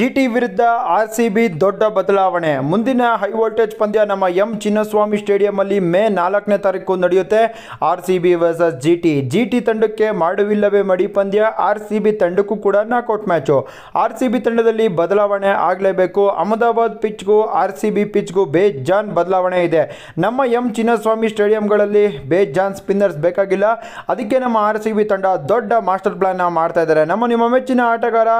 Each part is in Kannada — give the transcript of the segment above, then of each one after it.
ಜಿಟಿ ವಿರುದ್ಧ ಆರ್ ಸಿ ಬಿ ದೊಡ್ಡ ಬದಲಾವಣೆ ಮುಂದಿನ ಹೈ ವೋಲ್ಟೇಜ್ ಪಂದ್ಯ ನಮ್ಮ ಎಂ ಚಿನ್ನಸ್ವಾಮಿ ಅಲ್ಲಿ ಮೇ ನಾಲ್ಕನೇ ತಾರೀಕು ನಡೆಯುತ್ತೆ R C B versus G T G T ತಂಡಕ್ಕೆ ಮಾಡುವಿಲ್ಲವೇ ಮಡಿ ಪಂದ್ಯ ಆರ್ ಸಿ ಬಿ ತಂಡಕ್ಕೂ ಕೂಡ knockout match R C B ತಂಡದಲ್ಲಿ ಬದಲಾವಣೆ ಆಗಲೇಬೇಕು ಅಹಮದಾಬಾದ್ ಪಿಚ್ಗೂ ಆರ್ ಸಿ ಬಿ ಪಿಚ್ಗೂ ಬೇಜಾನ್ ಬದಲಾವಣೆ ಇದೆ ನಮ್ಮ ಎಂ ಚಿನ್ನಸ್ವಾಮಿ ಸ್ಟೇಡಿಯಂಗಳಲ್ಲಿ ಬೇಜಾನ್ ಸ್ಪಿನ್ನರ್ಸ್ ಬೇಕಾಗಿಲ್ಲ ಅದಕ್ಕೆ ನಮ್ಮ ಆರ್ ಸಿ ಬಿ ತಂಡ ದೊಡ್ಡ ಮಾಸ್ಟರ್ ಪ್ಲಾನ್ ಮಾಡ್ತಾ ಇದ್ದಾರೆ ನಮ್ಮ ನಿಮ್ಮ ಮೆಚ್ಚಿನ ಆಟಗಾರ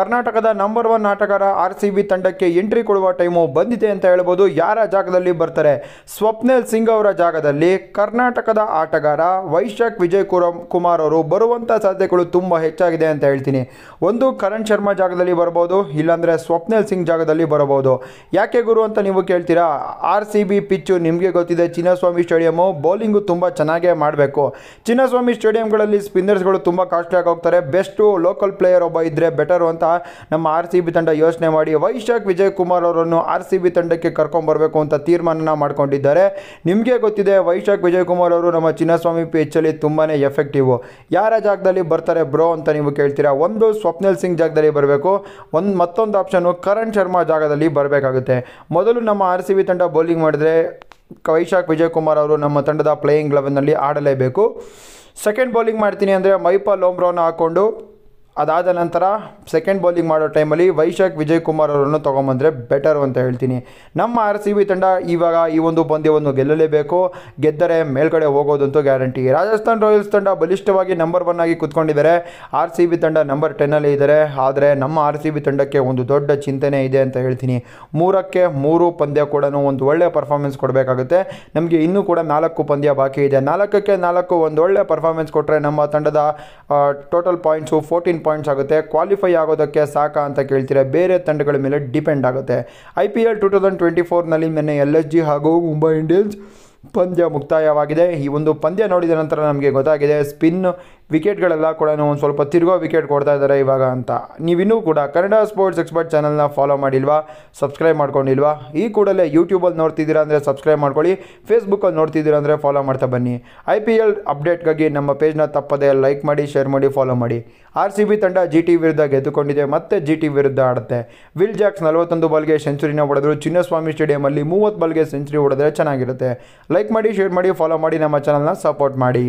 ಕರ್ನಾಟಕದ ನಂಬರ್ ಒನ್ ಆಟಗಾರ ಆರ್ ಸಿ ಬಿ ತಂಡಕ್ಕೆ ಎಂಟ್ರಿ ಕೊಡುವ ಟೈಮು ಬಂದಿದೆ ಅಂತ ಹೇಳ್ಬೋದು ಯಾರ ಜಾಗದಲ್ಲಿ ಬರ್ತಾರೆ ಸ್ವಪ್ನಿಲ್ ಸಿಂಗ್ ಅವರ ಜಾಗದಲ್ಲಿ ಕರ್ನಾಟಕದ ಆಟಗಾರ ವೈಶಾಖ್ ವಿಜಯ್ ಕುಮಾರ್ ಅವರು ಬರುವಂಥ ಸಾಧ್ಯತೆಗಳು ತುಂಬ ಹೆಚ್ಚಾಗಿದೆ ಅಂತ ಹೇಳ್ತೀನಿ ಒಂದು ಕರಣ್ ಶರ್ಮಾ ಜಾಗದಲ್ಲಿ ಬರ್ಬೋದು ಇಲ್ಲಾಂದರೆ ಸ್ವಪ್ನಿಲ್ ಸಿಂಗ್ ಜಾಗದಲ್ಲಿ ಬರಬಹುದು ಯಾಕೆ ಗುರು ಅಂತ ನೀವು ಕೇಳ್ತೀರಾ ಆರ್ ಸಿ ಬಿ ಪಿಚ್ಚು ನಿಮಗೆ ಗೊತ್ತಿದೆ ಚಿನ್ನಸ್ವಾಮಿ ಸ್ಟೇಡಿಯಮು ಬೌಲಿಂಗು ತುಂಬ ಚೆನ್ನಾಗೇ ಮಾಡಬೇಕು ಚಿನ್ನಸ್ವಾಮಿ ಸ್ಟೇಡಿಯಂಗಳಲ್ಲಿ ಸ್ಪಿನ್ನರ್ಸ್ಗಳು ತುಂಬ ಆಗಿ ಹೋಗ್ತಾರೆ ಬೆಸ್ಟು ಲೋಕಲ್ ಪ್ಲೇಯರ್ ಒಬ್ಬ ಇದ್ದರೆ ಬೆಟರು ಅಂತ ನಮ್ಮ ಆರ್ ಸಿ ಬಿ ತಂಡ ಯೋಚನೆ ಮಾಡಿ ವೈಶಾಖ್ ವಿಜಯ್ ಕುಮಾರ್ ಅವರನ್ನು ಆರ್ ಸಿ ಬಿ ತಂಡಕ್ಕೆ ಕರ್ಕೊಂಡ್ಬರಬೇಕು ಅಂತ ತೀರ್ಮಾನ ಮಾಡ್ಕೊಂಡಿದ್ದಾರೆ ನಿಮಗೆ ಗೊತ್ತಿದೆ ವೈಶಾಖ್ ವಿಜಯ್ ಕುಮಾರ್ ಅವರು ನಮ್ಮ ಚಿನ್ನಸ್ವಾಮಿ ಪಿಚ್ಚಲ್ಲಿ ತುಂಬಾ ಎಫೆಕ್ಟಿವ್ ಯಾರ ಜಾಗದಲ್ಲಿ ಬರ್ತಾರೆ ಬ್ರೋ ಅಂತ ನೀವು ಕೇಳ್ತೀರಾ ಒಂದು ಸ್ವಪ್ನಿಲ್ ಸಿಂಗ್ ಜಾಗದಲ್ಲಿ ಬರಬೇಕು ಒಂದು ಮತ್ತೊಂದು ಆಪ್ಷನ್ನು ಕರಣ್ ಶರ್ಮಾ ಜಾಗದಲ್ಲಿ ಬರಬೇಕಾಗುತ್ತೆ ಮೊದಲು ನಮ್ಮ ಆರ್ ಸಿ ಬಿ ತಂಡ ಬೌಲಿಂಗ್ ಮಾಡಿದ್ರೆ ವೈಶಾಖ್ ವಿಜಯ್ ಕುಮಾರ್ ಅವರು ನಮ್ಮ ತಂಡದ ಪ್ಲೇಯಿಂಗ್ ಲೆವೆನ್ನಲ್ಲಿ ಆಡಲೇಬೇಕು ಸೆಕೆಂಡ್ ಬೌಲಿಂಗ್ ಮಾಡ್ತೀನಿ ಅಂದರೆ ಮೈಪಾ ಲೋಮ್ರೋನ ಹಾಕ್ಕೊಂಡು ಅದಾದ ನಂತರ ಸೆಕೆಂಡ್ ಬೌಲಿಂಗ್ ಮಾಡೋ ಟೈಮಲ್ಲಿ ವೈಶಾಖ್ ವಿಜಯ್ ಕುಮಾರ್ ಅವರನ್ನು ತೊಗೊಂಬಂದರೆ ಬೆಟರ್ ಅಂತ ಹೇಳ್ತೀನಿ ನಮ್ಮ ಆರ್ ಸಿ ಬಿ ತಂಡ ಇವಾಗ ಈ ಒಂದು ಪಂದ್ಯವನ್ನು ಗೆಲ್ಲಲೇಬೇಕು ಗೆದ್ದರೆ ಮೇಲ್ಗಡೆ ಹೋಗೋದಂತೂ ಗ್ಯಾರಂಟಿ ರಾಜಸ್ಥಾನ್ ರಾಯಲ್ಸ್ ತಂಡ ಬಲಿಷ್ಠವಾಗಿ ನಂಬರ್ ಒನ್ ಆಗಿ ಕುತ್ಕೊಂಡಿದ್ದಾರೆ ಆರ್ ಸಿ ಬಿ ತಂಡ ನಂಬರ್ ಟೆನ್ನಲ್ಲಿ ಇದ್ದಾರೆ ಆದರೆ ನಮ್ಮ ಆರ್ ಸಿ ಬಿ ತಂಡಕ್ಕೆ ಒಂದು ದೊಡ್ಡ ಚಿಂತನೆ ಇದೆ ಅಂತ ಹೇಳ್ತೀನಿ ಮೂರಕ್ಕೆ ಮೂರು ಪಂದ್ಯ ಕೂಡ ಒಂದು ಒಳ್ಳೆಯ ಪರ್ಫಾರ್ಮೆನ್ಸ್ ಕೊಡಬೇಕಾಗುತ್ತೆ ನಮಗೆ ಇನ್ನೂ ಕೂಡ ನಾಲ್ಕು ಪಂದ್ಯ ಬಾಕಿ ಇದೆ ನಾಲ್ಕಕ್ಕೆ ನಾಲ್ಕು ಒಂದು ಒಳ್ಳೆಯ ಪರ್ಫಾರ್ಮೆನ್ಸ್ ಕೊಟ್ಟರೆ ನಮ್ಮ ತಂಡದ ಟೋಟಲ್ ಪಾಯಿಂಟ್ಸು ಫೋರ್ಟೀನ್ ಪಾಯಿಂಟ್ಸ್ ಆಗುತ್ತೆ ಕ್ವಾಲಿಫೈ ಆಗೋದಕ್ಕೆ ಸಾಕಾ ಅಂತ ಕೇಳ್ತೀರಾ ಬೇರೆ ತಂಡಗಳ ಮೇಲೆ ಡಿಪೆಂಡ್ ಆಗುತ್ತೆ I P L two thousand twenty ಫೋರ್ನಲ್ಲಿ ನಿನ್ನೆ ಎಲ್ ಎಸ್ ಜಿ ಹಾಗೂ ಮುಂಬೈ ಇಂಡಿಯನ್ಸ್ ಪಂದ್ಯ ಮುಕ್ತಾಯವಾಗಿದೆ ಈ ಒಂದು ಪಂದ್ಯ ನೋಡಿದ ನಂತರ ನಮಗೆ ಗೊತ್ತಾಗಿದೆ ಸ್ಪಿನ್ ವಿಕೆಟ್ಗಳೆಲ್ಲ ಕೂಡ ಒಂದು ಸ್ವಲ್ಪ ತಿರುಗೋ ವಿಕೆಟ್ ಕೊಡ್ತಾ ಇದ್ದಾರೆ ಇವಾಗ ಅಂತ ನೀವಿನ್ನೂ ಕೂಡ ಕನ್ನಡ ಸ್ಪೋರ್ಟ್ಸ್ ಎಕ್ಸ್ಪರ್ಟ್ ಚಾನಲ್ನ ಫಾಲೋ ಮಾಡಿಲ್ವಾ ಸಬ್ಸ್ಕ್ರೈಬ್ ಮಾಡ್ಕೊಂಡಿಲ್ವಾ ಈ ಕೂಡಲೇ ಯೂಟ್ಯೂಬಲ್ಲಿ ನೋಡ್ತಿದ್ದೀರಾ ಅಂದರೆ ಸಬ್ಸ್ಕ್ರೈಬ್ ಮಾಡ್ಕೊಳ್ಳಿ ಫೇಸ್ಬುಕ್ಕಲ್ಲಿ ನೋಡ್ತಿದ್ದೀರಾ ಅಂದರೆ ಫಾಲೋ ಮಾಡ್ತಾ ಬನ್ನಿ ಐ ಪಿ ಎಲ್ ಅಪ್ಡೇಟ್ಗಾಗಿ ನಮ್ಮ ಪೇಜ್ನ ತಪ್ಪದೇ ಲೈಕ್ ಮಾಡಿ ಶೇರ್ ಮಾಡಿ ಫಾಲೋ ಮಾಡಿ ಆರ್ ಸಿ ಬಿ ತಂಡ ಜಿ ಟಿ ವಿರುದ್ಧ ಗೆದ್ದುಕೊಂಡಿದೆ ಮತ್ತೆ ಜಿ ಟಿ ವಿರುದ್ಧ ಆಡುತ್ತೆ ವಿಲ್ ಜಾಕ್ಸ್ ನಲವತ್ತೊಂದು ಬಾಲ್ಗೆ ಸೆಂಚುರಿನ ಹೊಡೆದ್ರು ಚಿನ್ನಸ್ವಾಮಿ ಸ್ಟೇಡಿಯಮಲ್ಲಿ ಮೂವತ್ತು ಬಾಲ್ಗೆ ಸೆಂಚುರಿ ಹೊಡೆದ್ರೆ ಚೆನ್ನಾಗಿರುತ್ತೆ ಲೈಕ್ ಮಾಡಿ ಶೇರ್ ಮಾಡಿ ಫಾಲೋ ಮಾಡಿ ನಮ್ಮ ಚಾನಲ್ನ ಸಪೋರ್ಟ್ ಮಾಡಿ